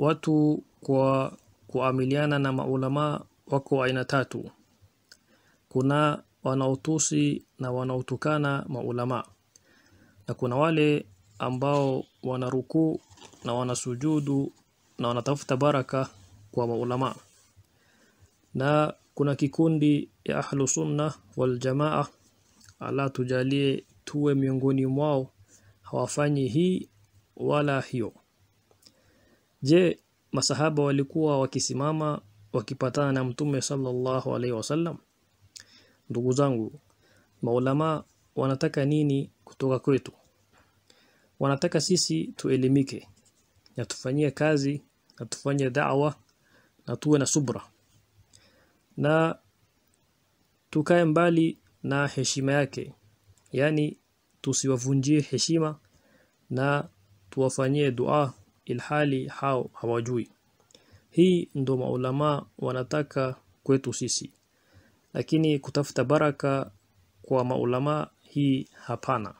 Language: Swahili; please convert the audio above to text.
Watu kwa kuamiliana na maulama wako aina tatu. Kuna wanaotusi na wanaotukana maulama, na kuna wale ambao wanarukuu na wanasujudu na wanatafuta baraka kwa maulama, na kuna kikundi ya ahlu sunna wal jamaa. ala tujalie tuwe miongoni mwao, hawafanyi hii wala hiyo. Je, masahaba walikuwa wakisimama wakipatana na Mtume sallallahu alaihi wasallam? Ndugu zangu, maulama wanataka nini kutoka kwetu? Wanataka sisi tuelimike na tufanyie kazi na tufanye da'wa na tuwe na subra na tukae mbali na heshima yake yani tusiwavunjie heshima na tuwafanyie duaa ilhali hao hawajui. Hii ndo maulama wanataka kwetu sisi, lakini kutafuta baraka kwa maulama hii hapana.